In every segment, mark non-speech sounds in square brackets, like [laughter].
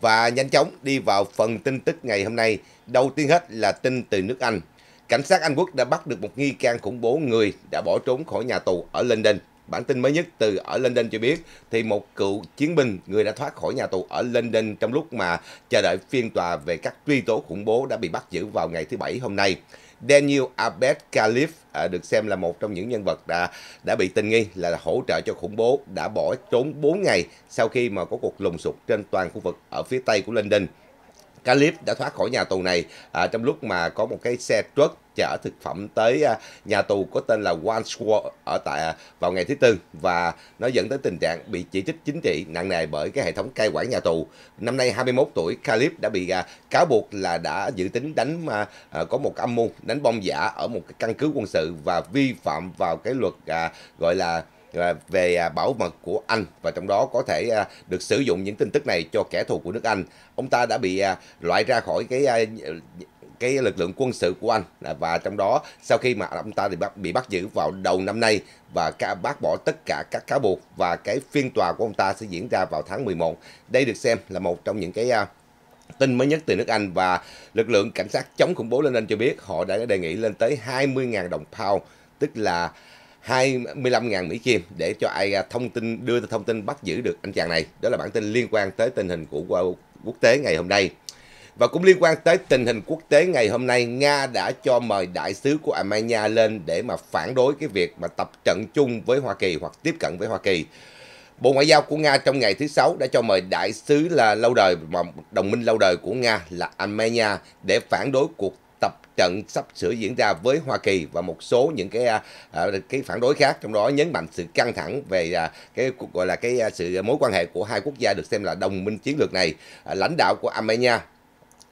Và nhanh chóng đi vào phần tin tức ngày hôm nay, đầu tiên hết là tin từ nước Anh. Cảnh sát Anh Quốc đã bắt được một nghi can khủng bố người đã bỏ trốn khỏi nhà tù ở London. Bản tin mới nhất từ ở London cho biết thì một cựu chiến binh người đã thoát khỏi nhà tù ở London trong lúc mà chờ đợi phiên tòa về các truy tố khủng bố đã bị bắt giữ vào ngày thứ Bảy hôm nay. Daniel Abed Khalif à, được xem là một trong những nhân vật đã đã bị tình nghi là hỗ trợ cho khủng bố đã bỏ trốn 4 ngày sau khi mà có cuộc lùng sục trên toàn khu vực ở phía tây của London. Calip đã thoát khỏi nhà tù này à, trong lúc mà có một cái xe truck chở thực phẩm tới à, nhà tù có tên là Wandsworth ở tại à, vào ngày thứ tư và nó dẫn tới tình trạng bị chỉ trích chính trị nặng nề bởi cái hệ thống cai quản nhà tù. Năm nay 21 tuổi, Khalif đã bị à, cáo buộc là đã dự tính đánh mà có một âm mưu đánh bom giả ở một cái căn cứ quân sự và vi phạm vào cái luật gọi là Ờ, về à, bảo mật của Anh và trong đó có thể à, được sử dụng những tin tức này cho kẻ thù của nước Anh. Ông ta đã bị à, loại ra khỏi cái cái lực lượng quân sự của Anh và trong đó sau khi mà ông ta bị bắt, bị bắt giữ vào đầu năm nay và bác bỏ tất cả các cáo buộc và cái phiên tòa của ông ta sẽ diễn ra vào tháng 11. Đây được xem là một trong những cái tin mới nhất từ nước Anh và lực lượng cảnh sát chống khủng bố London cho biết họ đã đề nghị lên tới 20.000 đồng pound tức là 25.000 Mỹ Kim để cho ai à, thông tin đưa thông tin bắt giữ được anh chàng này. Đó là bản tin liên quan tới tình hình của quốc tế ngày hôm nay. Và cũng liên quan tới tình hình quốc tế ngày hôm nay, Nga đã cho mời đại sứ của Armenia lên để mà phản đối cái việc mà tập trận chung với Hoa Kỳ hoặc tiếp cận với Hoa Kỳ. Bộ Ngoại giao của Nga trong ngày thứ Sáu đã cho mời đại sứ là lâu đời, mà đồng minh lâu đời của Nga là Armenia để phản đối cuộc tập trận sắp sửa diễn ra với Hoa Kỳ và một số những cái à, à, cái phản đối khác trong đó nhấn mạnh sự căng thẳng về à, cái gọi là cái sự mối quan hệ của hai quốc gia được xem là đồng minh chiến lược này lãnh đạo của Armenia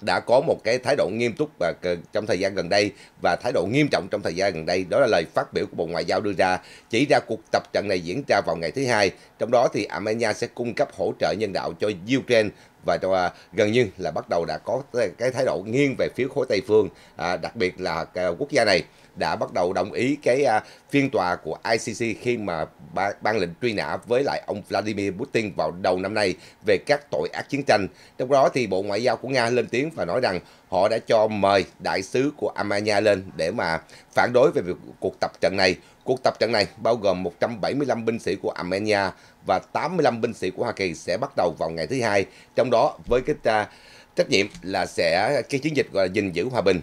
đã có một cái thái độ nghiêm túc và trong thời gian gần đây và thái độ nghiêm trọng trong thời gian gần đây đó là lời phát biểu của Bộ Ngoại giao đưa ra chỉ ra cuộc tập trận này diễn ra vào ngày thứ hai trong đó thì Armenia sẽ cung cấp hỗ trợ nhân đạo cho Ukraine và à, gần như là bắt đầu đã có cái thái độ nghiêng về phía khối Tây phương, à, đặc biệt là à, quốc gia này đã bắt đầu đồng ý cái à, phiên tòa của ICC khi mà ba, ban lệnh truy nã với lại ông Vladimir Putin vào đầu năm nay về các tội ác chiến tranh. Trong đó thì Bộ Ngoại giao của Nga lên tiếng và nói rằng họ đã cho mời đại sứ của Armenia lên để mà phản đối về việc cuộc tập trận này. Cuộc tập trận này bao gồm 175 binh sĩ của Armenia và 85 binh sĩ của Hoa Kỳ sẽ bắt đầu vào ngày thứ hai, trong đó với cái uh, trách nhiệm là sẽ cái chiến dịch gọi là gìn giữ hòa bình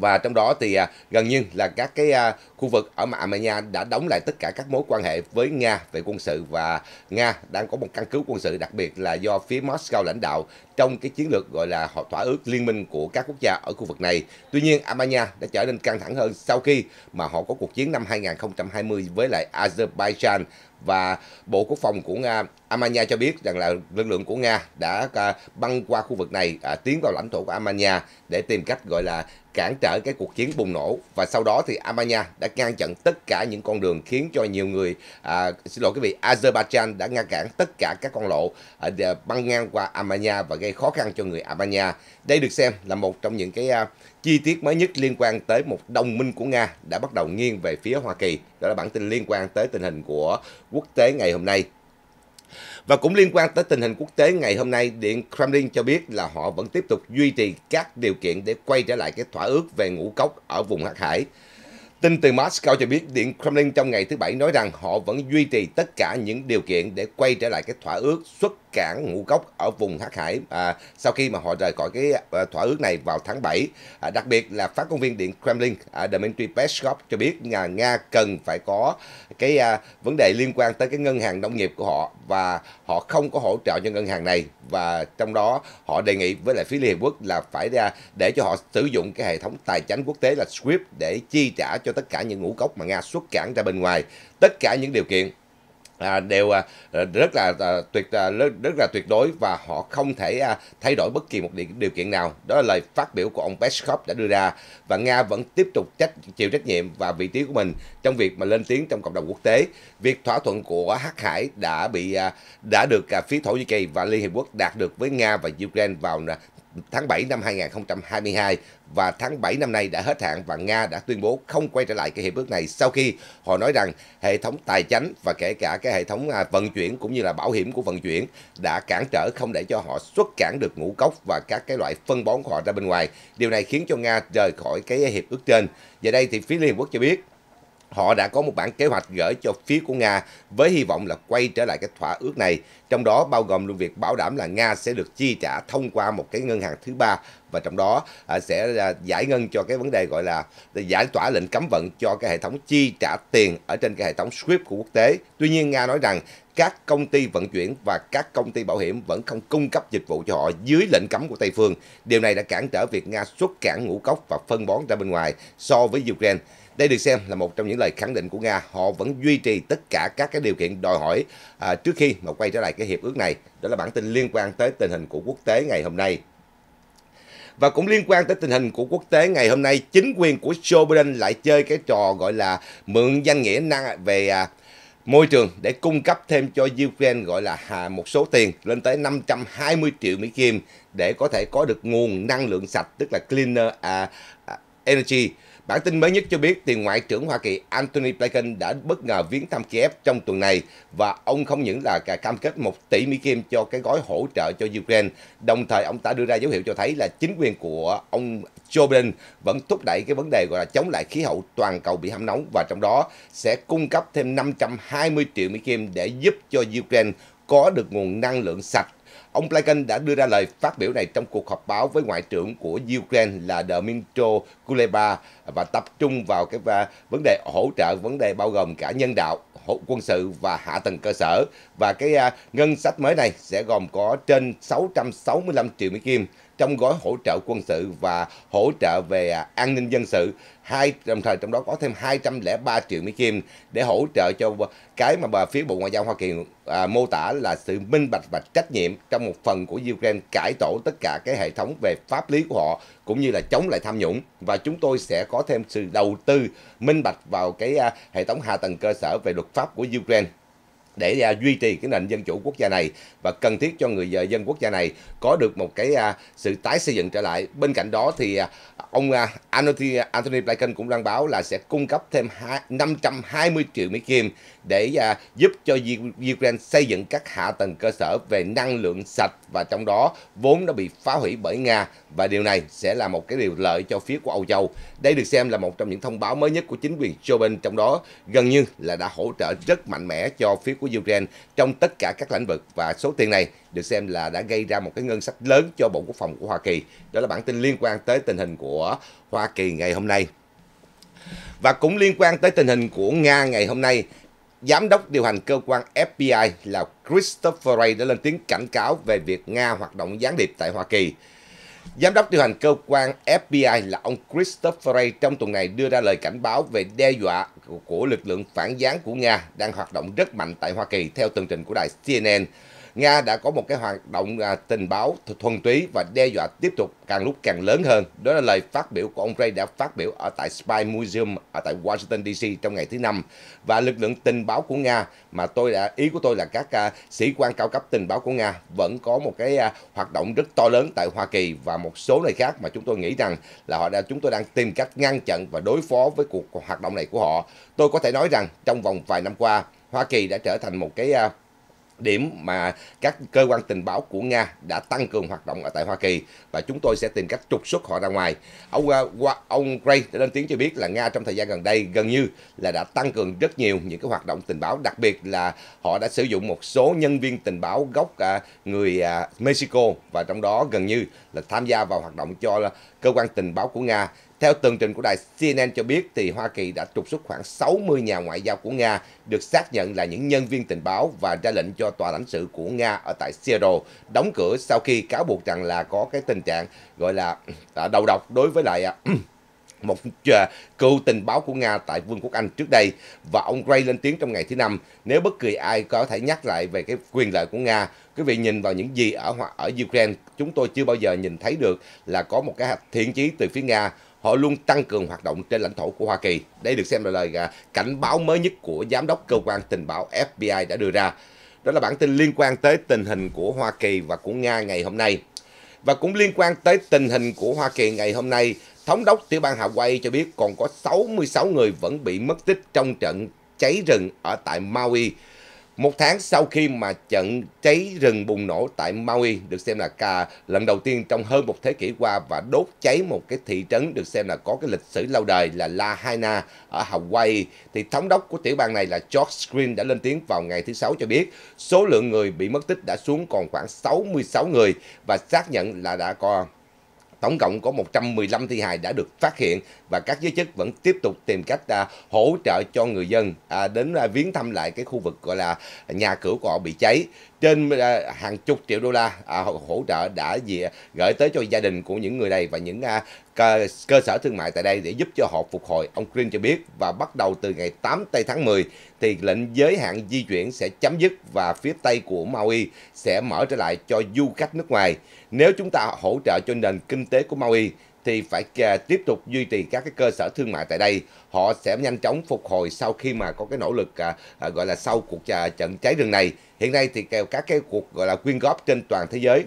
và trong đó thì à, gần như là các cái à, khu vực ở Armenia đã đóng lại tất cả các mối quan hệ với Nga về quân sự và Nga đang có một căn cứ quân sự đặc biệt là do phía Moscow lãnh đạo trong cái chiến lược gọi là thỏa ước liên minh của các quốc gia ở khu vực này. Tuy nhiên, Armenia đã trở nên căng thẳng hơn sau khi mà họ có cuộc chiến năm 2020 với lại Azerbaijan và Bộ Quốc phòng của Nga Armenia cho biết rằng là lực lượng của Nga đã à, băng qua khu vực này à, tiến vào lãnh thổ của Armenia để tìm cách gọi là cản trở cái cuộc chiến bùng nổ và sau đó thì Armenia đã ngăn chặn tất cả những con đường khiến cho nhiều người à, xin lỗi quý vị Azerbaijan đã ngăn cản tất cả các con lộ à, băng ngang qua Armenia và gây khó khăn cho người Armenia. Đây được xem là một trong những cái à, chi tiết mới nhất liên quan tới một đồng minh của Nga đã bắt đầu nghiêng về phía Hoa Kỳ. Đó là bản tin liên quan tới tình hình của quốc tế ngày hôm nay. Và cũng liên quan tới tình hình quốc tế ngày hôm nay, Điện Kremlin cho biết là họ vẫn tiếp tục duy trì các điều kiện để quay trở lại cái thỏa ước về ngũ cốc ở vùng Hắc Hải. Tin từ Moscow cho biết Điện Kremlin trong ngày thứ Bảy nói rằng họ vẫn duy trì tất cả những điều kiện để quay trở lại cái thỏa ước xuất cảng ngũ cốc ở vùng Hắc Hải à, sau khi mà họ rời khỏi cái à, thỏa ước này vào tháng 7. À, đặc biệt là phát ngôn viên Điện Kremlin à, Dmitry Peskov cho biết nhà Nga cần phải có cái à, vấn đề liên quan tới cái ngân hàng nông nghiệp của họ và họ không có hỗ trợ cho ngân hàng này và trong đó họ đề nghị với lại phía Liên Hiệp Quốc là phải ra à, để cho họ sử dụng cái hệ thống tài chính quốc tế là SWIFT để chi trả cho tất cả những ngũ cốc mà Nga xuất cảng ra bên ngoài tất cả những điều kiện à, đều à, ờ, rất là à, tuyệt à, rất là tuyệt đối và họ không thể à, thay đổi bất kỳ một điều, kiện nào. Đó là lời phát biểu của ông Peskov đã đưa ra và Nga vẫn tiếp tục trách chịu trách nhiệm và vị trí của mình trong việc mà lên tiếng trong cộng đồng quốc tế. Việc thỏa thuận của Hắc Hải đã bị à, đã được à, phía Thổ Nhĩ Kỳ và Liên Hiệp Quốc đạt được với Nga và Ukraine vào à, tháng 7 năm 2022 và tháng 7 năm nay đã hết hạn và Nga đã tuyên bố không quay trở lại cái hiệp ước này sau khi họ nói rằng hệ thống tài chính và kể cả cái hệ thống à, vận chuyển cũng như là bảo hiểm của vận chuyển đã cản trở không để cho họ xuất cản được ngũ cốc và các cái loại phân bón của họ ra bên ngoài. Điều này khiến cho Nga rời khỏi cái hiệp ước trên. Giờ đây thì phía Liên Quốc cho biết họ đã có một bản kế hoạch gửi cho phía của Nga với hy vọng là quay trở lại cái thỏa ước này, trong đó bao gồm luôn việc bảo đảm là Nga sẽ được chi trả thông qua một cái ngân hàng thứ ba và trong đó à, sẽ à, giải ngân cho cái vấn đề gọi là giải tỏa lệnh cấm vận cho cái hệ thống chi trả tiền ở trên cái hệ thống SWIFT của quốc tế. Tuy nhiên Nga nói rằng các công ty vận chuyển và các công ty bảo hiểm vẫn không cung cấp dịch vụ cho họ dưới lệnh cấm của Tây phương. Điều này đã cản trở việc Nga xuất cảng ngũ cốc và phân bón ra bên ngoài so với Ukraine. Đây được xem là một trong những lời khẳng định của Nga, họ vẫn duy trì tất cả các cái điều kiện đòi hỏi à, trước khi mà quay trở lại cái hiệp ước này. Đó là bản tin liên quan tới tình hình của quốc tế ngày hôm nay. Và cũng liên quan tới tình hình của quốc tế ngày hôm nay, chính quyền của Joe Biden lại chơi cái trò gọi là mượn danh nghĩa năng về à, môi trường để cung cấp thêm cho Ukraine gọi là một số tiền lên tới 520 triệu Mỹ Kim để có thể có được nguồn năng lượng sạch tức là cleaner à, à, energy Bản tin mới nhất cho biết tiền ngoại trưởng Hoa Kỳ Antony Blinken đã bất ngờ viếng thăm Kiev trong tuần này và ông không những là cam kết 1 tỷ Mỹ Kim cho cái gói hỗ trợ cho Ukraine, đồng thời ông ta đưa ra dấu hiệu cho thấy là chính quyền của ông Joe Biden vẫn thúc đẩy cái vấn đề gọi là chống lại khí hậu toàn cầu bị hâm nóng và trong đó sẽ cung cấp thêm 520 triệu Mỹ Kim để giúp cho Ukraine có được nguồn năng lượng sạch Ông Blinken đã đưa ra lời phát biểu này trong cuộc họp báo với Ngoại trưởng của Ukraine là Dmytro Kuleba và tập trung vào cái vấn đề hỗ trợ, vấn đề bao gồm cả nhân đạo, quân sự và hạ tầng cơ sở. Và cái à, ngân sách mới này sẽ gồm có trên 665 triệu Mỹ Kim trong gói hỗ trợ quân sự và hỗ trợ về à, an ninh dân sự hai đồng thời trong đó có thêm 203 triệu Mỹ Kim để hỗ trợ cho cái mà bà phía Bộ Ngoại giao Hoa Kỳ à, mô tả là sự minh bạch và trách nhiệm trong một phần của Ukraine cải tổ tất cả cái hệ thống về pháp lý của họ cũng như là chống lại tham nhũng và chúng tôi sẽ có thêm sự đầu tư minh bạch vào cái à, hệ thống hạ tầng cơ sở về luật pháp của Ukraine để à, duy trì cái nền dân chủ quốc gia này và cần thiết cho người à, dân quốc gia này có được một cái à, sự tái xây dựng trở lại. Bên cạnh đó thì ông Anthony, Anthony Blinken cũng đang báo là sẽ cung cấp thêm 520 triệu Mỹ Kim để giúp cho Ukraine xây dựng các hạ tầng cơ sở về năng lượng sạch và trong đó vốn đã bị phá hủy bởi Nga và điều này sẽ là một cái điều lợi cho phía của Âu Châu. Đây được xem là một trong những thông báo mới nhất của chính quyền Joe Biden trong đó gần như là đã hỗ trợ rất mạnh mẽ cho phía của của Ukraine trong tất cả các lĩnh vực và số tiền này được xem là đã gây ra một cái ngân sách lớn cho Bộ Quốc phòng của Hoa Kỳ. Đó là bản tin liên quan tới tình hình của Hoa Kỳ ngày hôm nay. Và cũng liên quan tới tình hình của Nga ngày hôm nay, Giám đốc điều hành cơ quan FBI là Christopher Wray đã lên tiếng cảnh cáo về việc Nga hoạt động gián điệp tại Hoa Kỳ. Giám đốc điều hành cơ quan FBI là ông Christopher Ray trong tuần này đưa ra lời cảnh báo về đe dọa của lực lượng phản gián của Nga đang hoạt động rất mạnh tại Hoa Kỳ theo tường trình của đài CNN. Nga đã có một cái hoạt động à, tình báo thuần túy và đe dọa tiếp tục càng lúc càng lớn hơn. Đó là lời phát biểu của ông Ray đã phát biểu ở tại Spy Museum ở tại Washington DC trong ngày thứ năm và lực lượng tình báo của Nga mà tôi đã ý của tôi là các à, sĩ quan cao cấp tình báo của Nga vẫn có một cái à, hoạt động rất to lớn tại Hoa Kỳ và một số nơi khác mà chúng tôi nghĩ rằng là họ đã chúng tôi đang tìm cách ngăn chặn và đối phó với cuộc hoạt động này của họ. Tôi có thể nói rằng trong vòng vài năm qua Hoa Kỳ đã trở thành một cái điểm mà các cơ quan tình báo của Nga đã tăng cường hoạt động ở tại Hoa Kỳ và chúng tôi sẽ tìm cách trục xuất họ ra ngoài. Ông à, ông Gray đã lên tiếng cho biết là Nga trong thời gian gần đây gần như là đã tăng cường rất nhiều những cái hoạt động tình báo, đặc biệt là họ đã sử dụng một số nhân viên tình báo gốc à, người à, Mexico và trong đó gần như là tham gia vào hoạt động cho cơ quan tình báo của Nga theo tường trình của đài CNN cho biết, thì Hoa Kỳ đã trục xuất khoảng 60 nhà ngoại giao của Nga được xác nhận là những nhân viên tình báo và ra lệnh cho tòa lãnh sự của Nga ở tại Seattle đóng cửa sau khi cáo buộc rằng là có cái tình trạng gọi là à, đầu độc đối với lại à, [clears throat] một à, cựu tình báo của Nga tại Vương quốc Anh trước đây và ông Gray lên tiếng trong ngày thứ năm nếu bất kỳ ai có thể nhắc lại về cái quyền lợi của Nga quý vị nhìn vào những gì ở ở Ukraine chúng tôi chưa bao giờ nhìn thấy được là có một cái thiện chí từ phía Nga họ luôn tăng cường hoạt động trên lãnh thổ của Hoa Kỳ. Đây được xem là lời à, cảnh báo mới nhất của Giám đốc Cơ quan Tình báo FBI đã đưa ra. Đó là bản tin liên quan tới tình hình của Hoa Kỳ và của Nga ngày hôm nay. Và cũng liên quan tới tình hình của Hoa Kỳ ngày hôm nay, Thống đốc tiểu bang Hawaii cho biết còn có 66 người vẫn bị mất tích trong trận cháy rừng ở tại Maui. Một tháng sau khi mà trận cháy rừng bùng nổ tại Maui được xem là cả lần đầu tiên trong hơn một thế kỷ qua và đốt cháy một cái thị trấn được xem là có cái lịch sử lâu đời là Lahaina ở Hawaii, thì thống đốc của tiểu bang này là George Green đã lên tiếng vào ngày thứ Sáu cho biết số lượng người bị mất tích đã xuống còn khoảng 66 người và xác nhận là đã có tổng cộng có 115 thi hài đã được phát hiện và các giới chức vẫn tiếp tục tìm cách à, hỗ trợ cho người dân à, đến à, viếng thăm lại cái khu vực gọi là nhà cửa của họ bị cháy trên à, hàng chục triệu đô la à, hỗ trợ đã gì gửi tới cho gia đình của những người này và những à, cơ, sở thương mại tại đây để giúp cho họ phục hồi. Ông Green cho biết và bắt đầu từ ngày 8 tây tháng 10 thì lệnh giới hạn di chuyển sẽ chấm dứt và phía Tây của Maui sẽ mở trở lại cho du khách nước ngoài. Nếu chúng ta hỗ trợ cho nền kinh tế của Maui thì phải tiếp tục duy trì các cái cơ sở thương mại tại đây. Họ sẽ nhanh chóng phục hồi sau khi mà có cái nỗ lực à, à gọi là sau cuộc à, trận cháy rừng này. Hiện nay thì các cái cuộc gọi là quyên góp trên toàn thế giới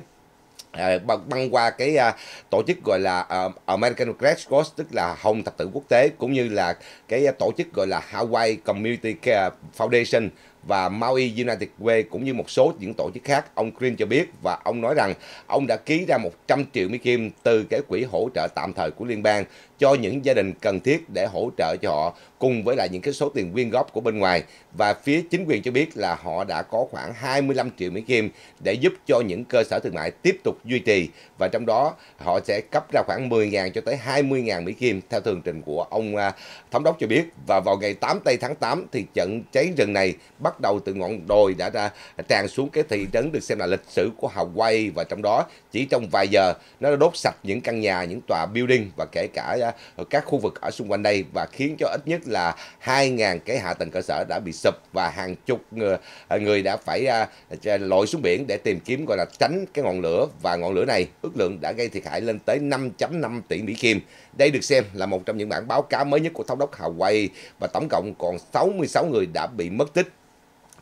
Ờ, băng, băng qua cái uh, tổ chức gọi là uh, American Red Cross tức là Hồng Thập Tự Quốc tế cũng như là cái uh, tổ chức gọi là Hawaii Community Care Foundation và Maui United Way cũng như một số những tổ chức khác. Ông Green cho biết và ông nói rằng ông đã ký ra 100 triệu Mỹ Kim từ cái quỹ hỗ trợ tạm thời của liên bang cho những gia đình cần thiết để hỗ trợ cho họ cùng với lại những cái số tiền quyên góp của bên ngoài và phía chính quyền cho biết là họ đã có khoảng 25 triệu Mỹ Kim để giúp cho những cơ sở thương mại tiếp tục duy trì và trong đó họ sẽ cấp ra khoảng 10.000 cho tới 20.000 Mỹ Kim theo tường trình của ông à, thống đốc cho biết và vào ngày 8 tây tháng 8 thì trận cháy rừng này bắt đầu từ ngọn đồi đã ra tràn xuống cái thị trấn được xem là lịch sử của Hawaii và trong đó chỉ trong vài giờ nó đã đốt sạch những căn nhà, những tòa building và kể cả à, các khu vực ở xung quanh đây và khiến cho ít nhất là 2.000 cái hạ tầng cơ sở đã bị sụp và hàng chục người, à, người đã phải à, à, lội xuống biển để tìm kiếm gọi là tránh cái ngọn lửa và ngọn lửa này ước lượng đã gây thiệt hại lên tới 5.5 tỷ Mỹ Kim. Đây được xem là một trong những bản báo cáo mới nhất của thống đốc Hawaii và tổng cộng còn 66 người đã bị mất tích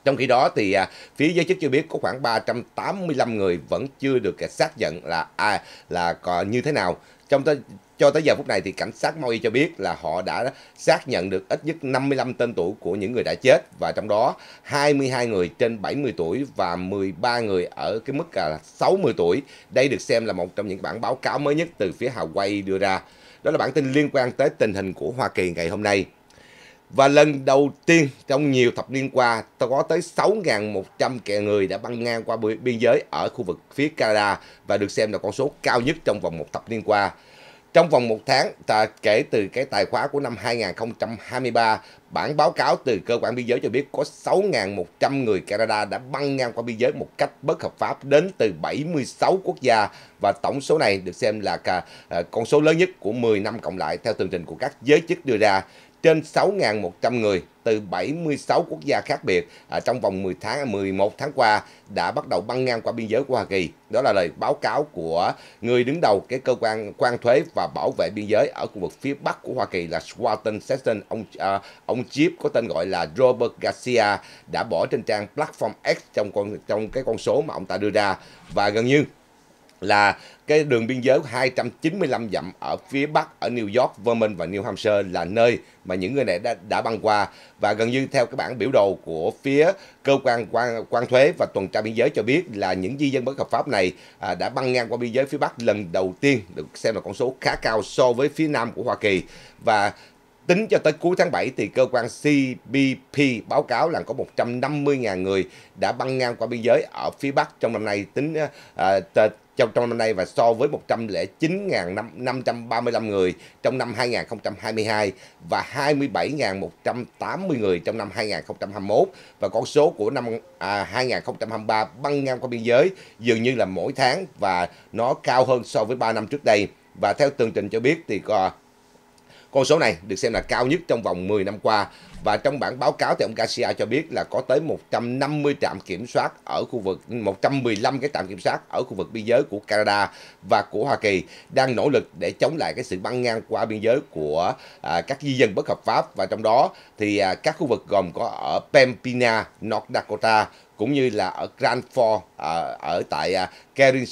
trong khi đó thì phía giới chức chưa biết có khoảng 385 người vẫn chưa được xác nhận là à, là còn như thế nào. Trong cho tới giờ phút này thì cảnh sát Maui cho biết là họ đã xác nhận được ít nhất 55 tên tuổi của những người đã chết và trong đó 22 người trên 70 tuổi và 13 người ở cái mức là 60 tuổi. Đây được xem là một trong những bản báo cáo mới nhất từ phía Hawaii đưa ra. Đó là bản tin liên quan tới tình hình của Hoa Kỳ ngày hôm nay. Và lần đầu tiên trong nhiều thập niên qua, có tới 6.100 kẻ người đã băng ngang qua biên giới ở khu vực phía Canada và được xem là con số cao nhất trong vòng một thập niên qua. Trong vòng một tháng à, kể từ cái tài khoá của năm 2023, bản báo cáo từ cơ quan biên giới cho biết có 6.100 người Canada đã băng ngang qua biên giới một cách bất hợp pháp đến từ 76 quốc gia và tổng số này được xem là à, con số lớn nhất của 10 năm cộng lại theo tường trình của các giới chức đưa ra trên 6.100 người từ 76 quốc gia khác biệt à, trong vòng 10 tháng 11 à, tháng qua đã bắt đầu băng ngang qua biên giới của Hoa Kỳ. Đó là lời báo cáo của người đứng đầu cái cơ quan quan thuế và bảo vệ biên giới ở khu vực phía bắc của Hoa Kỳ là Washington Sessions ông à, ông chief có tên gọi là Robert Garcia đã bỏ trên trang platform X trong con trong cái con số mà ông ta đưa ra và gần như là cái đường biên giới 295 dặm ở phía bắc ở New York, Vermont và New Hampshire là nơi mà những người này đã, đã băng qua và gần như theo cái bản biểu đồ của phía cơ quan quan, quan thuế và tuần tra biên giới cho biết là những di dân bất hợp pháp này à, đã băng ngang qua biên giới phía bắc lần đầu tiên được xem là con số khá cao so với phía nam của Hoa Kỳ và Tính cho tới cuối tháng 7 thì cơ quan CBP báo cáo là có 150.000 người đã băng ngang qua biên giới ở phía Bắc trong năm nay tính uh, trong trong năm nay và so với 109.535 người trong năm 2022 và 27.180 người trong năm 2021 và con số của năm à, 2023 băng ngang qua biên giới dường như là mỗi tháng và nó cao hơn so với 3 năm trước đây và theo tường trình cho biết thì có con số này được xem là cao nhất trong vòng 10 năm qua và trong bản báo cáo thì ông Garcia cho biết là có tới 150 trạm kiểm soát ở khu vực 115 cái trạm kiểm soát ở khu vực biên giới của Canada và của Hoa Kỳ đang nỗ lực để chống lại cái sự băng ngang qua biên giới của à, các di dân bất hợp pháp và trong đó thì à, các khu vực gồm có ở Pembina, North Dakota cũng như là ở Grand Forks à, ở tại à, Karen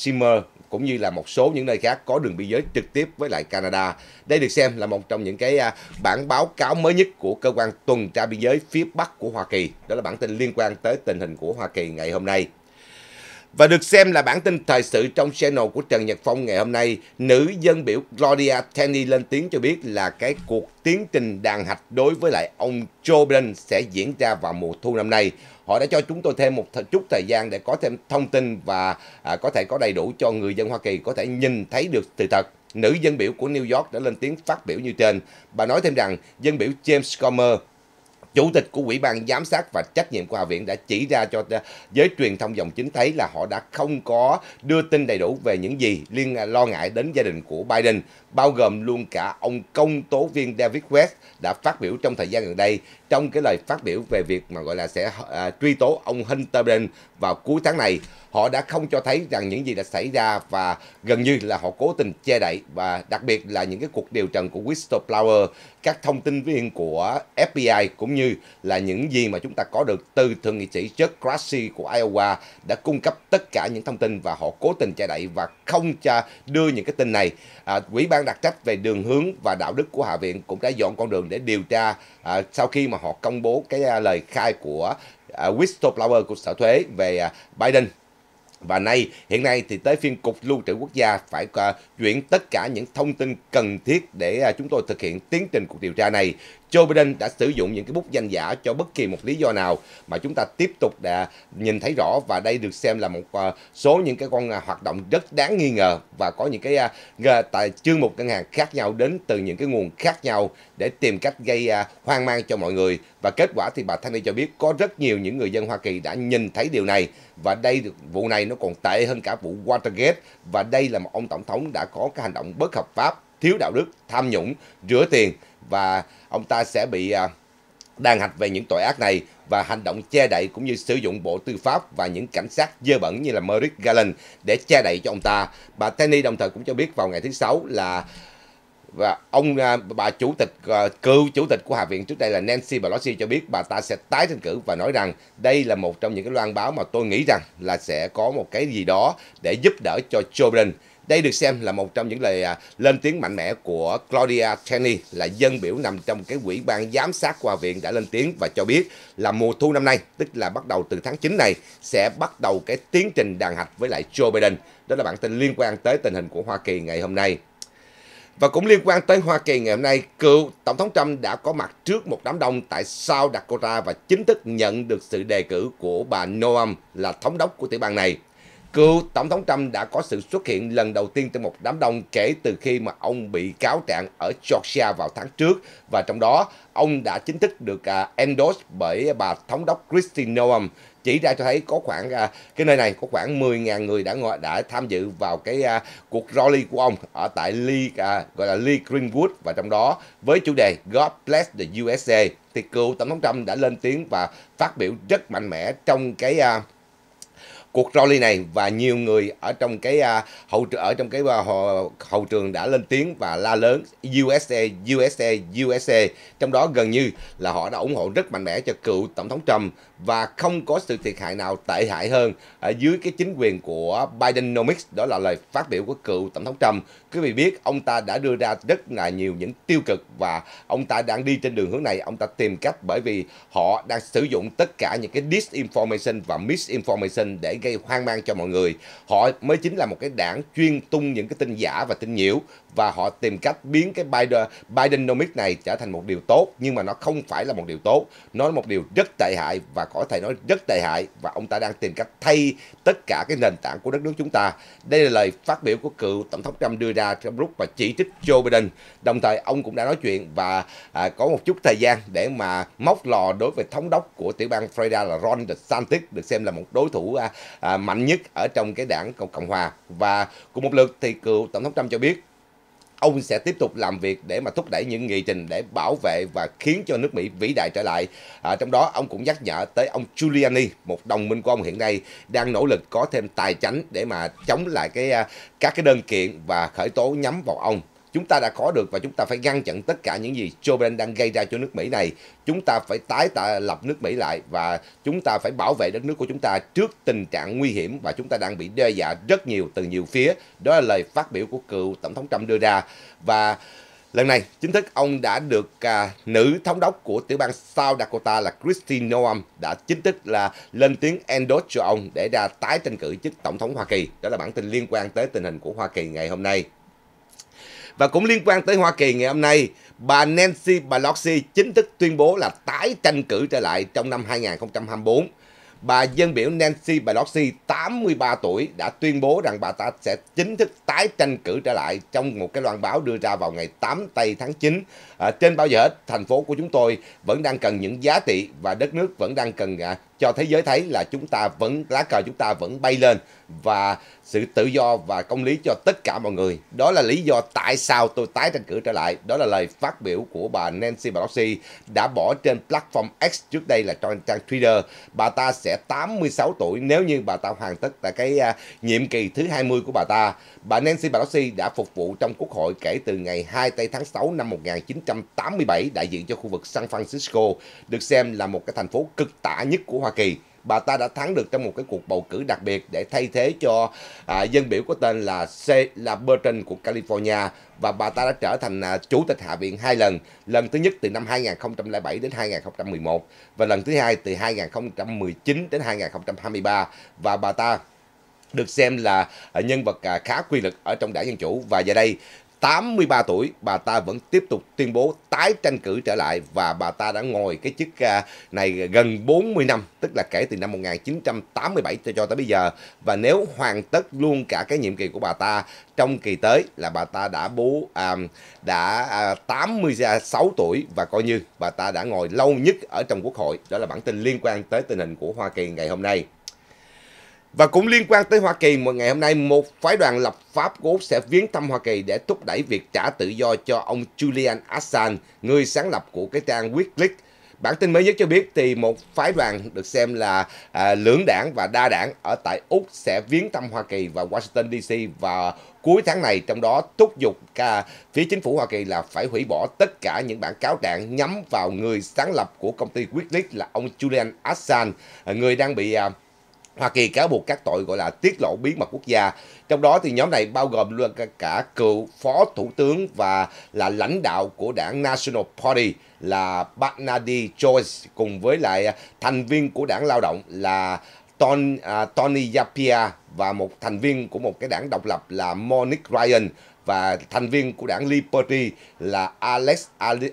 cũng như là một số những nơi khác có đường biên giới trực tiếp với lại Canada. Đây được xem là một trong những cái à, bản báo cáo mới nhất của cơ quan tuần tra biên giới phía Bắc của Hoa Kỳ. Đó là bản tin liên quan tới tình hình của Hoa Kỳ ngày hôm nay và được xem là bản tin thời sự trong channel của Trần Nhật Phong ngày hôm nay, nữ dân biểu Gloria Tenney lên tiếng cho biết là cái cuộc tiến trình đàn hạch đối với lại ông Joe Biden sẽ diễn ra vào mùa thu năm nay. Họ đã cho chúng tôi thêm một chút thời gian để có thêm thông tin và à, có thể có đầy đủ cho người dân Hoa Kỳ có thể nhìn thấy được sự thật. Nữ dân biểu của New York đã lên tiếng phát biểu như trên. Bà nói thêm rằng dân biểu James Comer chủ tịch của ủy ban giám sát và trách nhiệm của hạ viện đã chỉ ra cho giới truyền thông dòng chính thấy là họ đã không có đưa tin đầy đủ về những gì liên à, lo ngại đến gia đình của Biden bao gồm luôn cả ông công tố viên David West đã phát biểu trong thời gian gần đây trong cái lời phát biểu về việc mà gọi là sẽ à, truy tố ông Hunter Biden vào cuối tháng này. Họ đã không cho thấy rằng những gì đã xảy ra và gần như là họ cố tình che đậy và đặc biệt là những cái cuộc điều trần của whistleblower, các thông tin viên của FBI cũng như là những gì mà chúng ta có được từ thượng nghị sĩ Chuck Grassley của Iowa đã cung cấp tất cả những thông tin và họ cố tình che đậy và không cho đưa những cái tin này à, ủy ban đặc trách về đường hướng và đạo đức của hạ viện cũng đã dọn con đường để điều tra à, sau khi mà họ công bố cái à, lời khai của à, whistleblower của sở thuế về à, Biden và nay hiện nay thì tới phiên cục lưu trữ quốc gia phải à, chuyển tất cả những thông tin cần thiết để à, chúng tôi thực hiện tiến trình cuộc điều tra này Joe Biden đã sử dụng những cái bút danh giả cho bất kỳ một lý do nào mà chúng ta tiếp tục đã nhìn thấy rõ và đây được xem là một ờ, số những cái con ờ, hoạt động rất đáng nghi ngờ và có những cái ờ, tại chương một ngân hàng khác nhau đến từ những cái nguồn khác nhau để tìm cách gây hoang mang cho mọi người và kết quả thì bà Thanh cho biết có rất nhiều những người dân Hoa Kỳ đã nhìn thấy điều này và đây vụ này nó còn tệ hơn cả vụ Watergate và đây là một ông tổng thống đã có cái hành động bất hợp pháp thiếu đạo đức, tham nhũng, rửa tiền và ông ta sẽ bị à, đàn hạch về những tội ác này và hành động che đậy cũng như sử dụng bộ tư pháp và những cảnh sát dơ bẩn như là Merrick Garland để che đậy cho ông ta. Bà Tenney đồng thời cũng cho biết vào ngày thứ Sáu là và ông à, bà chủ tịch à, cựu chủ tịch của hạ viện trước đây là Nancy Pelosi cho biết bà ta sẽ tái tranh cử và nói rằng đây là một trong những cái loan báo mà tôi nghĩ rằng là sẽ có một cái gì đó để giúp đỡ cho Joe Biden đây được xem là một trong những lời à, lên tiếng mạnh mẽ của Claudia Tenney là dân biểu nằm trong cái quỹ ban giám sát của viện đã lên tiếng và cho biết là mùa thu năm nay, tức là bắt đầu từ tháng 9 này, sẽ bắt đầu cái tiến trình đàn hạch với lại Joe Biden. Đó là bản tin liên quan tới tình hình của Hoa Kỳ ngày hôm nay. Và cũng liên quan tới Hoa Kỳ ngày hôm nay, cựu Tổng thống Trump đã có mặt trước một đám đông tại South Dakota và chính thức nhận được sự đề cử của bà Noam là thống đốc của tiểu bang này cựu Tổng thống Trump đã có sự xuất hiện lần đầu tiên trong một đám đông kể từ khi mà ông bị cáo trạng ở Georgia vào tháng trước và trong đó ông đã chính thức được à, endorse bởi bà thống đốc Christine Noem chỉ ra cho thấy có khoảng à, cái nơi này có khoảng 10.000 người đã ngồi đã tham dự vào cái uh, cuộc rally của ông ở tại Lee uh, gọi là Lee Greenwood và trong đó với chủ đề God bless the USA thì cựu tổng thống Trump đã lên tiếng và phát biểu rất mạnh mẽ trong cái uh, cuộc rally này và nhiều người ở trong cái à, hậu ở trong cái à, hậu, hậu trường đã lên tiếng và la lớn USA USA USA trong đó gần như là họ đã ủng hộ rất mạnh mẽ cho cựu tổng thống Trump và không có sự thiệt hại nào tệ hại hơn ở dưới cái chính quyền của Bidenomics đó là lời phát biểu của cựu tổng thống Trump quý vị biết ông ta đã đưa ra rất là nhiều những tiêu cực và ông ta đang đi trên đường hướng này ông ta tìm cách bởi vì họ đang sử dụng tất cả những cái disinformation và misinformation để gây hoang mang cho mọi người. Họ mới chính là một cái đảng chuyên tung những cái tin giả và tin nhiễu và họ tìm cách biến cái Biden Bidenomics này trở thành một điều tốt nhưng mà nó không phải là một điều tốt, nó là một điều rất tệ hại và có thể nói rất tệ hại và ông ta đang tìm cách thay tất cả cái nền tảng của đất nước chúng ta. Đây là lời phát biểu của cựu tổng thống Trump đưa ra trong lúc và chỉ trích Joe Biden. Đồng thời ông cũng đã nói chuyện và à, có một chút thời gian để mà móc lò đối với thống đốc của tiểu bang Florida là Ron DeSantis được xem là một đối thủ à, à, mạnh nhất ở trong cái đảng Cộng Hòa. Và cùng một lượt thì cựu Tổng thống Trump cho biết ông sẽ tiếp tục làm việc để mà thúc đẩy những nghị trình để bảo vệ và khiến cho nước Mỹ vĩ đại trở lại. À, trong đó ông cũng nhắc nhở tới ông Giuliani, một đồng minh của ông hiện nay đang nỗ lực có thêm tài chánh để mà chống lại cái à, các cái đơn kiện và khởi tố nhắm vào ông chúng ta đã có được và chúng ta phải ngăn chặn tất cả những gì Joe Biden đang gây ra cho nước Mỹ này. Chúng ta phải tái tạo lập nước Mỹ lại và chúng ta phải bảo vệ đất nước của chúng ta trước tình trạng nguy hiểm và chúng ta đang bị đe dọa rất nhiều từ nhiều phía. Đó là lời phát biểu của cựu Tổng thống Trump đưa ra và Lần này, chính thức ông đã được à, nữ thống đốc của tiểu bang South Dakota là Christine Noam đã chính thức là lên tiếng endorse cho ông để ra tái tranh cử chức tổng thống Hoa Kỳ. Đó là bản tin liên quan tới tình hình của Hoa Kỳ ngày hôm nay. Và cũng liên quan tới Hoa Kỳ ngày hôm nay, bà Nancy Pelosi chính thức tuyên bố là tái tranh cử trở lại trong năm 2024. Bà dân biểu Nancy Pelosi, 83 tuổi, đã tuyên bố rằng bà ta sẽ chính thức tái tranh cử trở lại trong một cái loan báo đưa ra vào ngày 8 tây tháng 9. À, trên bao giờ hết, thành phố của chúng tôi vẫn đang cần những giá trị và đất nước vẫn đang cần à, cho thế giới thấy là chúng ta vẫn, lá cờ chúng ta vẫn bay lên. Và sự tự do và công lý cho tất cả mọi người. Đó là lý do tại sao tôi tái tranh cử trở lại. Đó là lời phát biểu của bà Nancy Pelosi đã bỏ trên platform X trước đây là trang, trang Twitter. Bà ta sẽ 86 tuổi nếu như bà ta hoàn tất tại cái uh, nhiệm kỳ thứ 20 của bà ta. Bà Nancy Pelosi đã phục vụ trong Quốc hội kể từ ngày 2 tây tháng 6 năm 1987 đại diện cho khu vực San Francisco, được xem là một cái thành phố cực tả nhất của Hoa Kỳ bà ta đã thắng được trong một cái cuộc bầu cử đặc biệt để thay thế cho à, dân biểu có tên là C là Burton của California và bà ta đã trở thành à, chủ tịch hạ viện hai lần, lần thứ nhất từ năm 2007 đến 2011 và lần thứ hai từ 2019 đến 2023 và bà ta được xem là à, nhân vật à, khá quy lực ở trong đảng Dân Chủ và giờ đây 83 tuổi, bà ta vẫn tiếp tục tuyên bố tái tranh cử trở lại và bà ta đã ngồi cái chức à, này gần 40 năm, tức là kể từ năm 1987 cho, cho tới bây giờ. Và nếu hoàn tất luôn cả cái nhiệm kỳ của bà ta trong kỳ tới là bà ta đã bố à, đã à, 86 tuổi và coi như bà ta đã ngồi lâu nhất ở trong quốc hội. Đó là bản tin liên quan tới tình hình của Hoa Kỳ ngày hôm nay. Và cũng liên quan tới Hoa Kỳ, một ngày hôm nay một phái đoàn lập pháp của Úc sẽ viếng thăm Hoa Kỳ để thúc đẩy việc trả tự do cho ông Julian Assange, người sáng lập của cái trang Wikileaks. Bản tin mới nhất cho biết thì một phái đoàn được xem là à, lưỡng đảng và đa đảng ở tại Úc sẽ viếng thăm Hoa Kỳ và Washington DC vào cuối tháng này, trong đó thúc giục cả phía chính phủ Hoa Kỳ là phải hủy bỏ tất cả những bản cáo trạng nhắm vào người sáng lập của công ty Wikileaks là ông Julian Assange, à, người đang bị à, Hoa Kỳ cáo buộc các tội gọi là tiết lộ bí mật quốc gia. Trong đó thì nhóm này bao gồm luôn cả cựu phó thủ tướng và là lãnh đạo của đảng National Party là Baghdadi Joyce cùng với lại thành viên của đảng lao động là à, Tony Yapia và một thành viên của một cái đảng độc lập là Monique Ryan và thành viên của đảng Liberty là Alex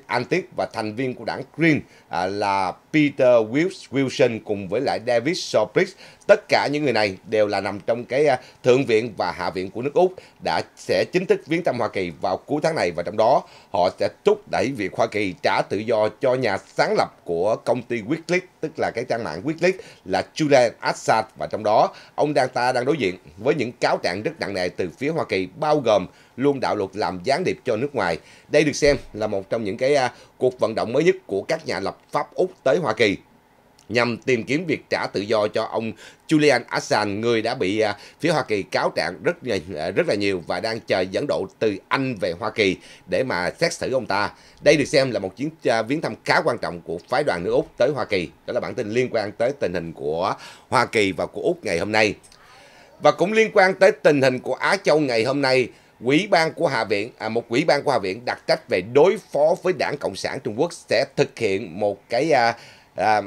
Antic và thành viên của đảng Green à, là Peter Wills Wilson cùng với lại David Sobrich. Tất cả những người này đều là nằm trong cái à, Thượng viện và Hạ viện của nước Úc đã sẽ chính thức viếng thăm Hoa Kỳ vào cuối tháng này và trong đó họ sẽ thúc đẩy việc Hoa Kỳ trả tự do cho nhà sáng lập của công ty Wikileaks, tức là cái trang mạng Wikileaks là Julian Assange và trong đó ông đang ta đang đối diện với những cáo trạng rất nặng nề từ phía Hoa Kỳ bao gồm luôn đạo luật làm gián điệp cho nước ngoài. Đây được xem là một trong những cái à, cuộc vận động mới nhất của các nhà lập pháp Úc tới Hoa Kỳ nhằm tìm kiếm việc trả tự do cho ông Julian Assange, người đã bị à, phía Hoa Kỳ cáo trạng rất à, rất là nhiều và đang chờ dẫn độ từ Anh về Hoa Kỳ để mà xét xử ông ta. Đây được xem là một chuyến à, viếng thăm khá quan trọng của phái đoàn nước Úc tới Hoa Kỳ. Đó là bản tin liên quan tới tình hình của Hoa Kỳ và của Úc ngày hôm nay. Và cũng liên quan tới tình hình của Á Châu ngày hôm nay, quỹ ban của Hạ viện, à, một quỹ ban của Hạ viện đặc trách về đối phó với đảng Cộng sản Trung Quốc sẽ thực hiện một cái à, à,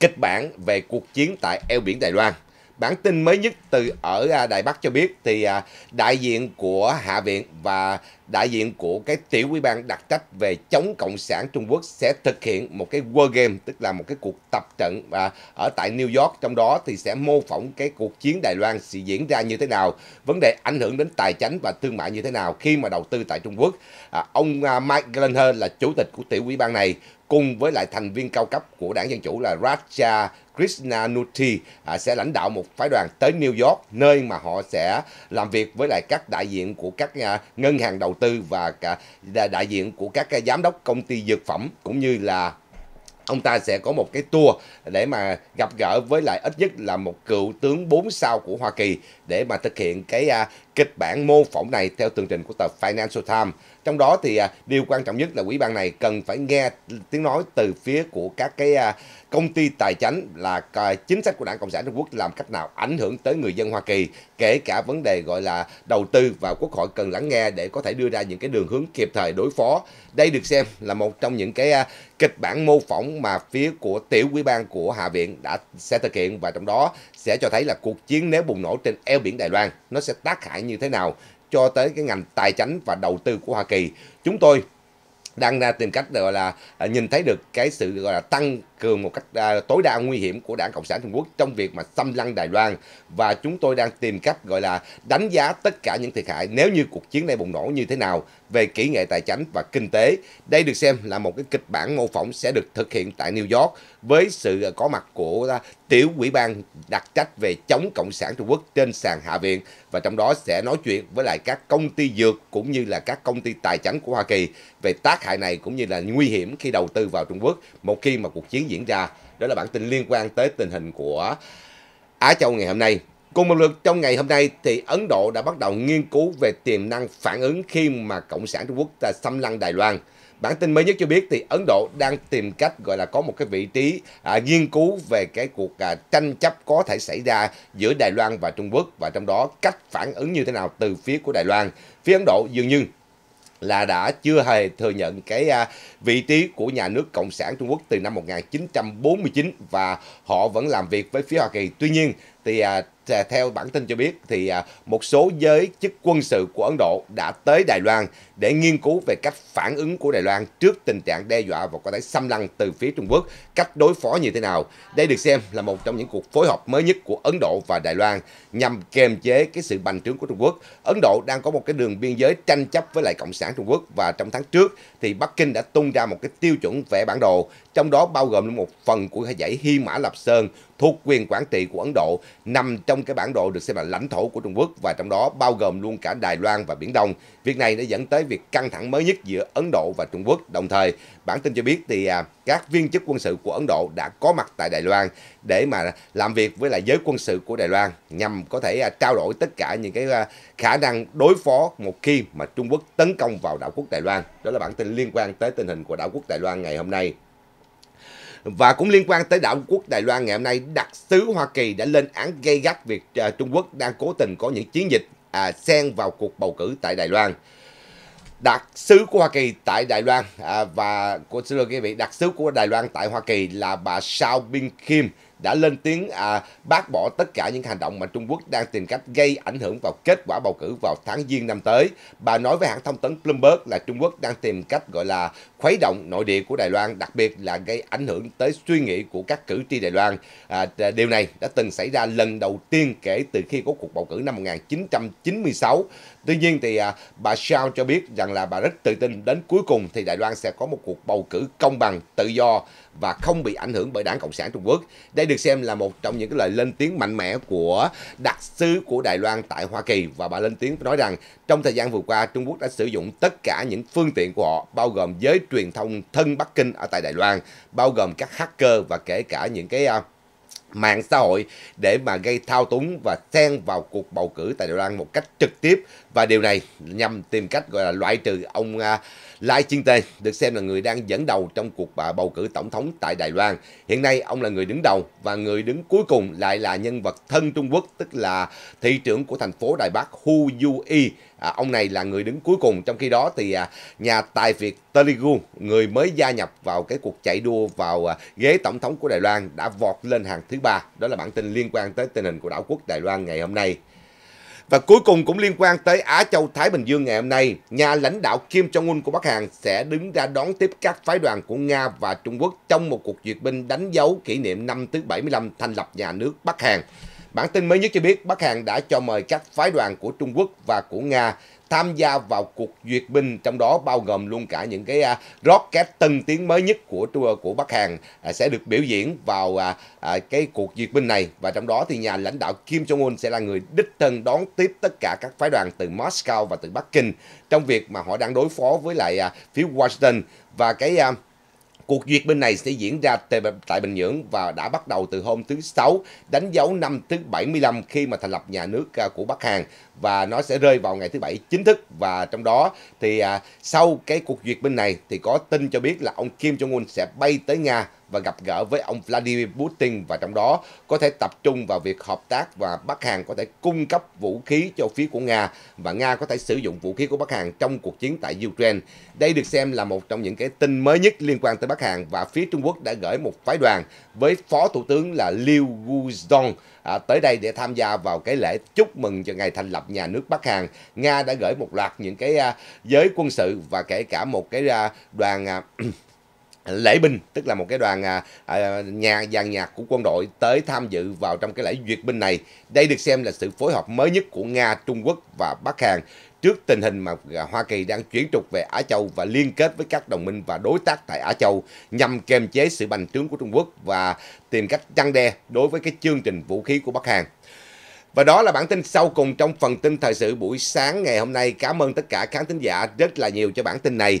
kịch bản về cuộc chiến tại eo biển Đài Loan. Bản tin mới nhất từ ở à, Đài Bắc cho biết thì à, đại diện của Hạ viện và đại diện của cái tiểu ủy ban đặc trách về chống cộng sản Trung Quốc sẽ thực hiện một cái war game tức là một cái cuộc tập trận và ở tại New York trong đó thì sẽ mô phỏng cái cuộc chiến Đài Loan sẽ diễn ra như thế nào, vấn đề ảnh hưởng đến tài chính và thương mại như thế nào khi mà đầu tư tại Trung Quốc. À, ông Mike Gallagher là chủ tịch của tiểu ủy ban này cùng với lại thành viên cao cấp của đảng Dân Chủ là Raja Krishnanuti à, sẽ lãnh đạo một phái đoàn tới New York nơi mà họ sẽ làm việc với lại các đại diện của các à, ngân hàng đầu tư và cả đại diện của các à, giám đốc công ty dược phẩm cũng như là ông ta sẽ có một cái tour để mà gặp gỡ với lại ít nhất là một cựu tướng 4 sao của Hoa Kỳ để mà thực hiện cái à, kịch bản mô phỏng này theo tường trình của tờ Financial Times. Trong đó thì à, điều quan trọng nhất là quỹ ban này cần phải nghe tiếng nói từ phía của các cái à, công ty tài chính là à, chính sách của Đảng Cộng sản Trung Quốc làm cách nào ảnh hưởng tới người dân Hoa Kỳ, kể cả vấn đề gọi là đầu tư và Quốc hội cần lắng nghe để có thể đưa ra những cái đường hướng kịp thời đối phó. Đây được xem là một trong những cái kịch bản mô phỏng mà phía của tiểu quỹ ban của Hạ viện đã sẽ thực hiện và trong đó sẽ cho thấy là cuộc chiến nếu bùng nổ trên eo biển Đài Loan nó sẽ tác hại như thế nào cho tới cái ngành tài chính và đầu tư của Hoa Kỳ. Chúng tôi đang ra tìm cách gọi là à, nhìn thấy được cái sự gọi là tăng cường một cách à, tối đa nguy hiểm của đảng Cộng sản Trung Quốc trong việc mà xâm lăng Đài Loan và chúng tôi đang tìm cách gọi là đánh giá tất cả những thiệt hại nếu như cuộc chiến này bùng nổ như thế nào về kỹ nghệ tài chính và kinh tế. Đây được xem là một cái kịch bản mô phỏng sẽ được thực hiện tại New York với sự à, có mặt của à, tiểu quỹ ban đặc trách về chống Cộng sản Trung Quốc trên sàn Hạ viện và trong đó sẽ nói chuyện với lại các công ty dược cũng như là các công ty tài chính của Hoa Kỳ về tác hại này cũng như là nguy hiểm khi đầu tư vào Trung Quốc một khi mà cuộc chiến diễn ra. Đó là bản tin liên quan tới tình hình của Á Châu ngày hôm nay. Cùng một lượt trong ngày hôm nay thì Ấn Độ đã bắt đầu nghiên cứu về tiềm năng phản ứng khi mà Cộng sản Trung Quốc ta xâm lăng Đài Loan. Bản tin mới nhất cho biết thì Ấn Độ đang tìm cách gọi là có một cái vị trí à, nghiên cứu về cái cuộc à, tranh chấp có thể xảy ra giữa Đài Loan và Trung Quốc và trong đó cách phản ứng như thế nào từ phía của Đài Loan. Phía Ấn Độ dường như là đã chưa hề thừa nhận cái à, vị trí của nhà nước Cộng sản Trung Quốc từ năm 1949 và họ vẫn làm việc với phía Hoa Kỳ. Tuy nhiên thì à, Ờ, theo bản tin cho biết thì à, một số giới chức quân sự của Ấn Độ đã tới Đài Loan để nghiên cứu về cách phản ứng của Đài Loan trước tình trạng đe dọa và có thể xâm lăng từ phía Trung Quốc, cách đối phó như thế nào. Đây được xem là một trong những cuộc phối hợp mới nhất của Ấn Độ và Đài Loan nhằm kiềm chế cái sự bành trướng của Trung Quốc. Ấn Độ đang có một cái đường biên giới tranh chấp với lại Cộng sản Trung Quốc và trong tháng trước thì Bắc Kinh đã tung ra một cái tiêu chuẩn vẽ bản đồ, trong đó bao gồm một phần của dãy Hy Mã Lập Sơn thuộc quyền quản trị của Ấn Độ nằm trong trong cái bản đồ được xem là lãnh thổ của Trung Quốc và trong đó bao gồm luôn cả Đài Loan và Biển Đông. Việc này đã dẫn tới việc căng thẳng mới nhất giữa Ấn Độ và Trung Quốc. Đồng thời, bản tin cho biết thì à, các viên chức quân sự của Ấn Độ đã có mặt tại Đài Loan để mà làm việc với lại giới quân sự của Đài Loan nhằm có thể à, trao đổi tất cả những cái à, khả năng đối phó một khi mà Trung Quốc tấn công vào đảo quốc Đài Loan. Đó là bản tin liên quan tới tình hình của đảo quốc Đài Loan ngày hôm nay. Và cũng liên quan tới đảo quốc Đài Loan ngày hôm nay, đặc sứ Hoa Kỳ đã lên án gây gắt việc à, Trung Quốc đang cố tình có những chiến dịch à, xen vào cuộc bầu cử tại Đài Loan. Đặc sứ của Hoa Kỳ tại Đài Loan à, và của xin lỗi quý vị, đặc sứ của Đài Loan tại Hoa Kỳ là bà Sao Bin Kim đã lên tiếng à, bác bỏ tất cả những hành động mà Trung Quốc đang tìm cách gây ảnh hưởng vào kết quả bầu cử vào tháng Giêng năm tới. Bà nói với hãng thông tấn Bloomberg là Trung Quốc đang tìm cách gọi là khuấy động nội địa của Đài Loan, đặc biệt là gây ảnh hưởng tới suy nghĩ của các cử tri Đài Loan. À, điều này đã từng xảy ra lần đầu tiên kể từ khi có cuộc bầu cử năm 1996 Tuy nhiên thì à, bà Shao cho biết rằng là bà rất tự tin đến cuối cùng thì Đài Loan sẽ có một cuộc bầu cử công bằng, tự do và không bị ảnh hưởng bởi Đảng Cộng sản Trung Quốc. Đây được xem là một trong những cái lời lên tiếng mạnh mẽ của đặc sứ của Đài Loan tại Hoa Kỳ và bà lên tiếng nói rằng trong thời gian vừa qua Trung Quốc đã sử dụng tất cả những phương tiện của họ bao gồm giới truyền thông thân Bắc Kinh ở tại Đài Loan, bao gồm các hacker và kể cả những cái uh, mạng xã hội để mà gây thao túng và xen vào cuộc bầu cử tại Đài Loan một cách trực tiếp và điều này nhằm tìm cách gọi là loại trừ ông à, Lai Chiên Tê được xem là người đang dẫn đầu trong cuộc bầu cử tổng thống tại Đài Loan. Hiện nay ông là người đứng đầu và người đứng cuối cùng lại là nhân vật thân Trung Quốc tức là thị trưởng của thành phố Đài Bắc Hu Du Y. À, ông này là người đứng cuối cùng trong khi đó thì à, nhà tài Việt Teligu người mới gia nhập vào cái cuộc chạy đua vào à, ghế tổng thống của Đài Loan đã vọt lên hàng thứ ba đó là bản tin liên quan tới tình hình của đảo quốc Đài Loan ngày hôm nay và cuối cùng cũng liên quan tới Á Châu Thái Bình Dương ngày hôm nay, nhà lãnh đạo Kim Jong-un của Bắc Hàn sẽ đứng ra đón tiếp các phái đoàn của Nga và Trung Quốc trong một cuộc duyệt binh đánh dấu kỷ niệm năm thứ 75 thành lập nhà nước Bắc Hàn. Bản tin mới nhất cho biết Bắc Hàn đã cho mời các phái đoàn của Trung Quốc và của Nga tham gia vào cuộc duyệt binh trong đó bao gồm luôn cả những cái uh, rocket tân tiến mới nhất của của Bắc Hàn uh, sẽ được biểu diễn vào uh, uh, cái cuộc duyệt binh này và trong đó thì nhà lãnh đạo Kim Jong Un sẽ là người đích thân đón tiếp tất cả các phái đoàn từ Moscow và từ Bắc Kinh trong việc mà họ đang đối phó với lại uh, phía Washington và cái uh, Cuộc duyệt binh này sẽ diễn ra tại Bình Nhưỡng và đã bắt đầu từ hôm thứ Sáu, đánh dấu năm thứ 75 khi mà thành lập nhà nước à, của Bắc Hàn và nó sẽ rơi vào ngày thứ Bảy chính thức và trong đó thì à, sau cái cuộc duyệt binh này thì có tin cho biết là ông Kim Jong-un sẽ bay tới Nga và gặp gỡ với ông Vladimir Putin và trong đó có thể tập trung vào việc hợp tác và Bắc Hàn có thể cung cấp vũ khí cho phía của Nga và Nga có thể sử dụng vũ khí của Bắc Hàn trong cuộc chiến tại Ukraine. Đây được xem là một trong những cái tin mới nhất liên quan tới Bắc Hàn và phía Trung Quốc đã gửi một phái đoàn với Phó Thủ tướng là Liu Guzhong à, tới đây để tham gia vào cái lễ chúc mừng cho ngày thành lập nhà nước Bắc Hàn. Nga đã gửi một loạt những cái à, giới quân sự và kể cả một cái à, đoàn à, [clears throat] lễ binh tức là một cái đoàn à, à, nhà dàn nhạc của quân đội tới tham dự vào trong cái lễ duyệt binh này đây được xem là sự phối hợp mới nhất của nga trung quốc và bắc hàn trước tình hình mà à, Hoa Kỳ đang chuyển trục về Á Châu và liên kết với các đồng minh và đối tác tại Á Châu nhằm kiềm chế sự bành trướng của Trung Quốc và tìm cách chăn đe đối với cái chương trình vũ khí của Bắc Hàn. Và đó là bản tin sau cùng trong phần tin thời sự buổi sáng ngày hôm nay. Cảm ơn tất cả khán thính giả rất là nhiều cho bản tin này.